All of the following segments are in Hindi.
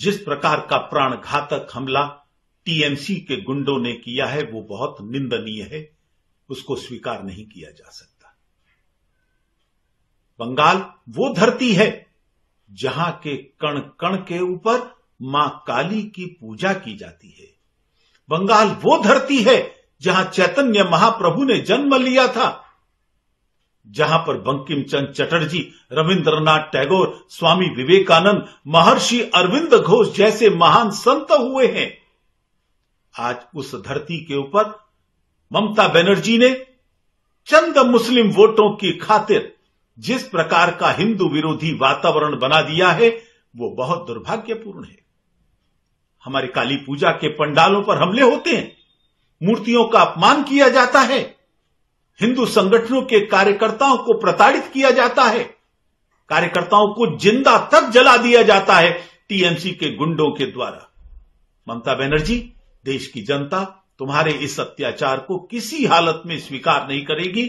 जिस प्रकार का प्राण घातक हमला टीएमसी के गुंडों ने किया है वो बहुत निंदनीय है उसको स्वीकार नहीं किया जा सकता बंगाल वो धरती है जहां के कण कण के ऊपर मां काली की पूजा की जाती है बंगाल वो धरती है जहां चैतन्य महाप्रभु ने जन्म लिया था जहां पर बंकिम चंद चटर्जी रविंद्रनाथ टैगोर स्वामी विवेकानंद महर्षि अरविंद घोष जैसे महान संत हुए हैं आज उस धरती के ऊपर ममता बनर्जी ने चंद मुस्लिम वोटों की खातिर जिस प्रकार का हिंदू विरोधी वातावरण बना दिया है वो बहुत दुर्भाग्यपूर्ण है हमारे काली पूजा के पंडालों पर हमले होते हैं मूर्तियों का अपमान किया जाता है हिंदू संगठनों के कार्यकर्ताओं को प्रताड़ित किया जाता है कार्यकर्ताओं को जिंदा तक जला दिया जाता है टीएमसी के गुंडों के द्वारा ममता बनर्जी देश की जनता तुम्हारे इस अत्याचार को किसी हालत में स्वीकार नहीं करेगी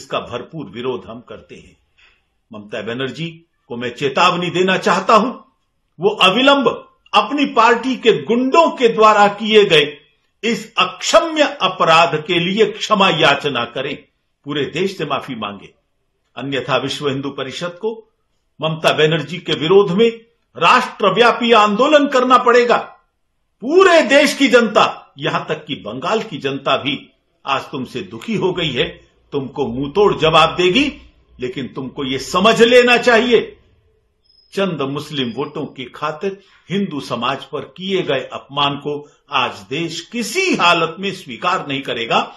इसका भरपूर विरोध हम करते हैं ममता बनर्जी को मैं चेतावनी देना चाहता हूं वो अविलंब अपनी पार्टी के गुंडों के द्वारा किए गए इस अक्षम्य अपराध के लिए क्षमा याचना करें पूरे देश से माफी मांगे अन्यथा विश्व हिंदू परिषद को ममता बनर्जी के विरोध में राष्ट्रव्यापी आंदोलन करना पड़ेगा पूरे देश की जनता यहां तक कि बंगाल की जनता भी आज तुमसे दुखी हो गई है तुमको मुंहतोड़ जवाब देगी लेकिन तुमको यह समझ लेना चाहिए चंद मुस्लिम वोटों की खातिर हिंदू समाज पर किए गए अपमान को आज देश किसी हालत में स्वीकार नहीं करेगा